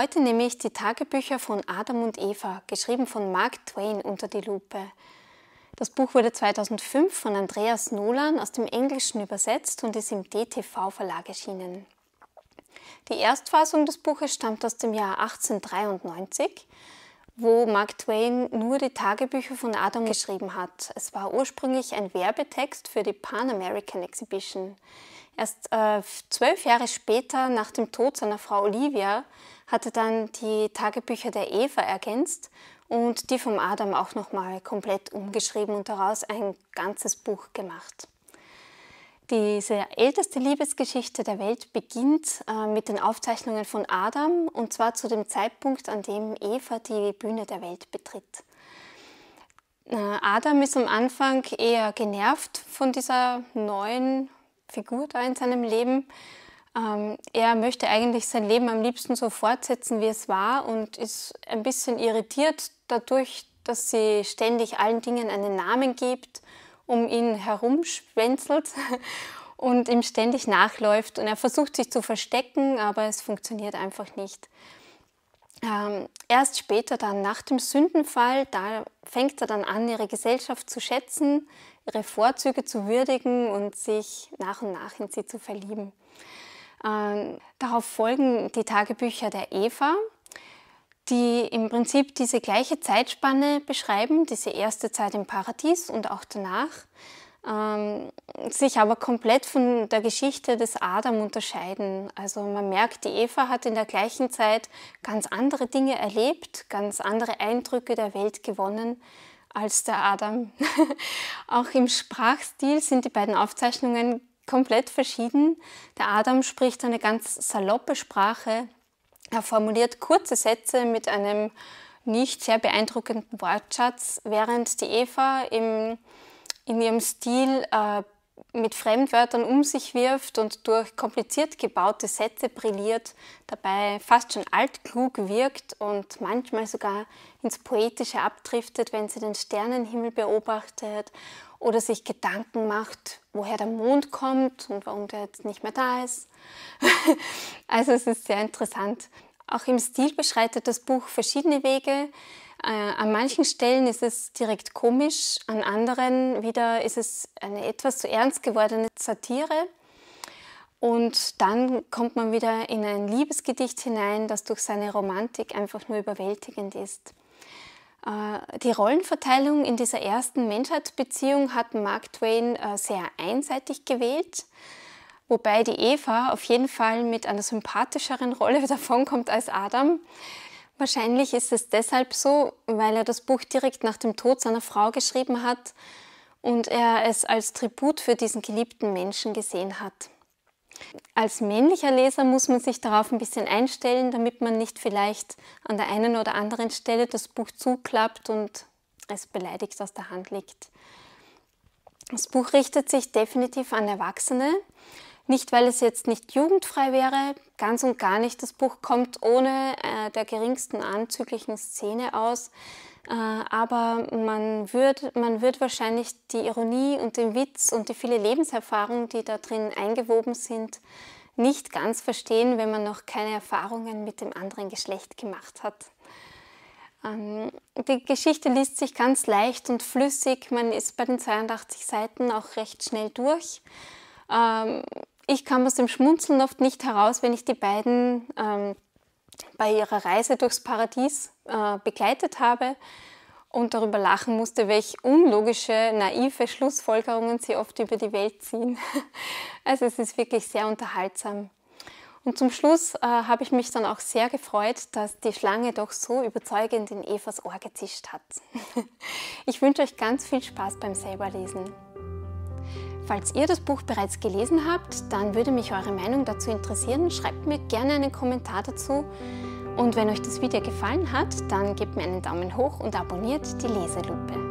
Heute nehme ich die Tagebücher von Adam und Eva, geschrieben von Mark Twain, unter die Lupe. Das Buch wurde 2005 von Andreas Nolan aus dem Englischen übersetzt und ist im DTV-Verlag erschienen. Die Erstfassung des Buches stammt aus dem Jahr 1893 wo Mark Twain nur die Tagebücher von Adam geschrieben hat. Es war ursprünglich ein Werbetext für die Pan American Exhibition. Erst äh, zwölf Jahre später, nach dem Tod seiner Frau Olivia, hat er dann die Tagebücher der Eva ergänzt und die vom Adam auch nochmal komplett umgeschrieben und daraus ein ganzes Buch gemacht. Diese älteste Liebesgeschichte der Welt beginnt äh, mit den Aufzeichnungen von Adam und zwar zu dem Zeitpunkt, an dem Eva die Bühne der Welt betritt. Äh, Adam ist am Anfang eher genervt von dieser neuen Figur da in seinem Leben. Ähm, er möchte eigentlich sein Leben am liebsten so fortsetzen, wie es war und ist ein bisschen irritiert dadurch, dass sie ständig allen Dingen einen Namen gibt um ihn herumschwänzelt und ihm ständig nachläuft. Und er versucht sich zu verstecken, aber es funktioniert einfach nicht. Ähm, erst später, dann nach dem Sündenfall, da fängt er dann an, ihre Gesellschaft zu schätzen, ihre Vorzüge zu würdigen und sich nach und nach in sie zu verlieben. Ähm, darauf folgen die Tagebücher der Eva, die im Prinzip diese gleiche Zeitspanne beschreiben, diese erste Zeit im Paradies und auch danach, ähm, sich aber komplett von der Geschichte des Adam unterscheiden. Also man merkt, die Eva hat in der gleichen Zeit ganz andere Dinge erlebt, ganz andere Eindrücke der Welt gewonnen als der Adam. auch im Sprachstil sind die beiden Aufzeichnungen komplett verschieden. Der Adam spricht eine ganz saloppe Sprache, er formuliert kurze Sätze mit einem nicht sehr beeindruckenden Wortschatz, während die Eva im, in ihrem Stil äh, mit Fremdwörtern um sich wirft und durch kompliziert gebaute Sätze brilliert, dabei fast schon altklug wirkt und manchmal sogar ins Poetische abdriftet, wenn sie den Sternenhimmel beobachtet oder sich Gedanken macht, woher der Mond kommt und warum der jetzt nicht mehr da ist. also es ist sehr interessant. Auch im Stil beschreitet das Buch verschiedene Wege. Äh, an manchen Stellen ist es direkt komisch, an anderen wieder ist es eine etwas zu ernst gewordene Satire. Und dann kommt man wieder in ein Liebesgedicht hinein, das durch seine Romantik einfach nur überwältigend ist. Äh, die Rollenverteilung in dieser ersten Menschheitsbeziehung hat Mark Twain äh, sehr einseitig gewählt, wobei die Eva auf jeden Fall mit einer sympathischeren Rolle davonkommt als Adam. Wahrscheinlich ist es deshalb so, weil er das Buch direkt nach dem Tod seiner Frau geschrieben hat und er es als Tribut für diesen geliebten Menschen gesehen hat. Als männlicher Leser muss man sich darauf ein bisschen einstellen, damit man nicht vielleicht an der einen oder anderen Stelle das Buch zuklappt und es beleidigt aus der Hand liegt. Das Buch richtet sich definitiv an Erwachsene, nicht, weil es jetzt nicht jugendfrei wäre, ganz und gar nicht. Das Buch kommt ohne äh, der geringsten anzüglichen Szene aus. Äh, aber man wird, man wird wahrscheinlich die Ironie und den Witz und die viele Lebenserfahrungen, die da drin eingewoben sind, nicht ganz verstehen, wenn man noch keine Erfahrungen mit dem anderen Geschlecht gemacht hat. Ähm, die Geschichte liest sich ganz leicht und flüssig. Man ist bei den 82 Seiten auch recht schnell durch. Ähm, ich kam aus dem Schmunzeln oft nicht heraus, wenn ich die beiden ähm, bei ihrer Reise durchs Paradies äh, begleitet habe und darüber lachen musste, welche unlogische, naive Schlussfolgerungen sie oft über die Welt ziehen. Also es ist wirklich sehr unterhaltsam. Und zum Schluss äh, habe ich mich dann auch sehr gefreut, dass die Schlange doch so überzeugend in Evas Ohr gezischt hat. ich wünsche euch ganz viel Spaß beim Selberlesen. Falls ihr das Buch bereits gelesen habt, dann würde mich eure Meinung dazu interessieren. Schreibt mir gerne einen Kommentar dazu. Und wenn euch das Video gefallen hat, dann gebt mir einen Daumen hoch und abonniert die Leselupe.